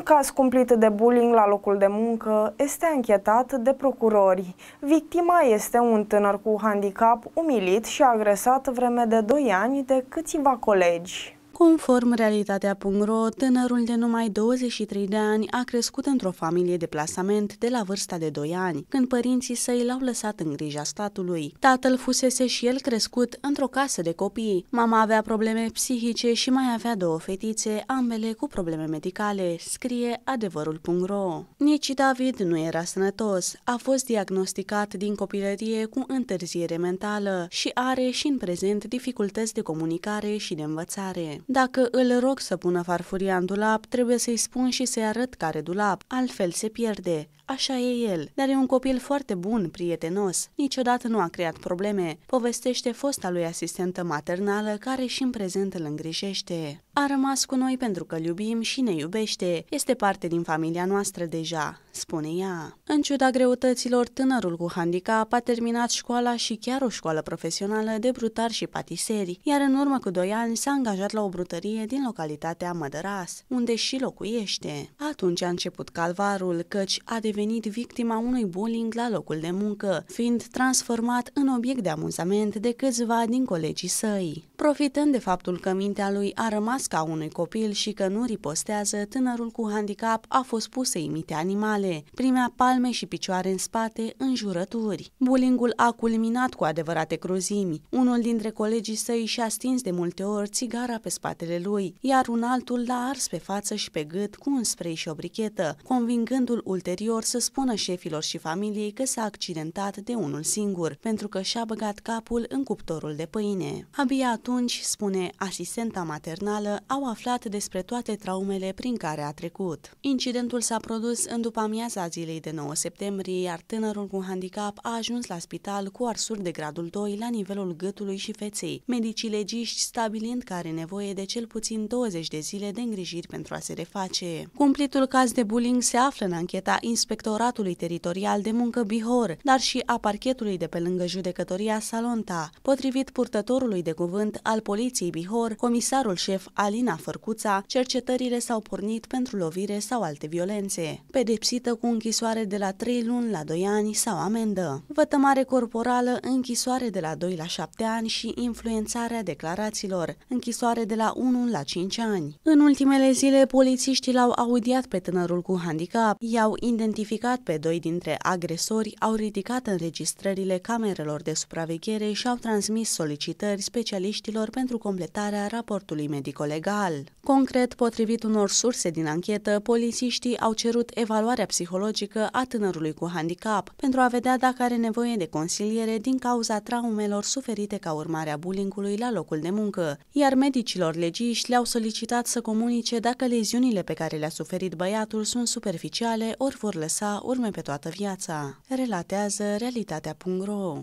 Un caz cumplit de bullying la locul de muncă este anchetat de procurori. Victima este un tânăr cu handicap umilit și agresat vreme de 2 ani de câțiva colegi. Conform Realitatea.ro, tânărul de numai 23 de ani a crescut într-o familie de plasament de la vârsta de 2 ani, când părinții săi l-au lăsat în grija statului. Tatăl fusese și el crescut într-o casă de copii. Mama avea probleme psihice și mai avea două fetițe, ambele cu probleme medicale, scrie adevărul.ro. Nici David nu era sănătos, a fost diagnosticat din copilărie cu întârziere mentală și are și în prezent dificultăți de comunicare și de învățare. Dacă îl rog să pună farfuria în dulap, trebuie să-i spun și să-i arăt care dulap, altfel se pierde. Așa e el, dar e un copil foarte bun, prietenos. Niciodată nu a creat probleme. Povestește fosta lui asistentă maternală care și în prezent îl îngrijește. A rămas cu noi pentru că îl iubim și ne iubește. Este parte din familia noastră deja, spune ea. În ciuda greutăților, tânărul cu handicap a terminat școala și chiar o școală profesională de brutar și patiseri, iar în urmă cu doi ani s-a angajat la o brutărie din localitatea Mădăras, unde și locuiește. Atunci a început calvarul, căci a devenit victima unui bullying la locul de muncă, fiind transformat în obiect de amuzament de câțiva din colegii săi. Profitând de faptul că mintea lui a rămas ca unui copil și că nu ripostează, tânărul cu handicap a fost pus să imite animale, primea palme și picioare în spate, în jurături. Bullyingul a culminat cu adevărate cruzimi. Unul dintre colegii săi și-a stins de multe ori țigara pe spatele lui, iar un altul l-a ars pe față și pe gât cu un spray și o brichetă, convingându-l ulterior să spună șefilor și familiei că s-a accidentat de unul singur, pentru că și-a băgat capul în cuptorul de pâine. Abia atunci, spune asistenta maternală, au aflat despre toate traumele prin care a trecut. Incidentul s-a produs în după amiaza zilei de 9 septembrie, iar tânărul cu handicap a ajuns la spital cu arsuri de gradul 2 la nivelul gâtului și feței, medicii legiști stabilind că are nevoie nevoie de cel puțin 20 de zile de îngrijiri pentru a se reface. Cumplitul caz de bullying se află în ancheta Inspectoratului Teritorial de Muncă Bihor, dar și a parchetului de pe lângă judecătoria Salonta. Potrivit purtătorului de cuvânt al Poliției Bihor, comisarul șef Alina Fărcuța, cercetările s-au pornit pentru lovire sau alte violențe, pedepsită cu închisoare de la 3 luni la 2 ani sau amendă, vătămare corporală, închisoare de la 2 la 7 ani și influențarea declarațiilor, închisoare de la la 1 la 5 ani. În ultimele zile, polițiștii l-au audiat pe tânărul cu handicap, i-au identificat pe doi dintre agresori, au ridicat înregistrările camerelor de supraveghere și au transmis solicitări specialiștilor pentru completarea raportului medico-legal. Concret, potrivit unor surse din anchetă, polițiștii au cerut evaluarea psihologică a tânărului cu handicap pentru a vedea dacă are nevoie de consiliere din cauza traumelor suferite ca urmare a bullying la locul de muncă, iar medicilor Autorităților legiști le-au solicitat să comunice dacă leziunile pe care le-a suferit băiatul sunt superficiale ori vor lăsa urme pe toată viața, relatează realitatea.ro.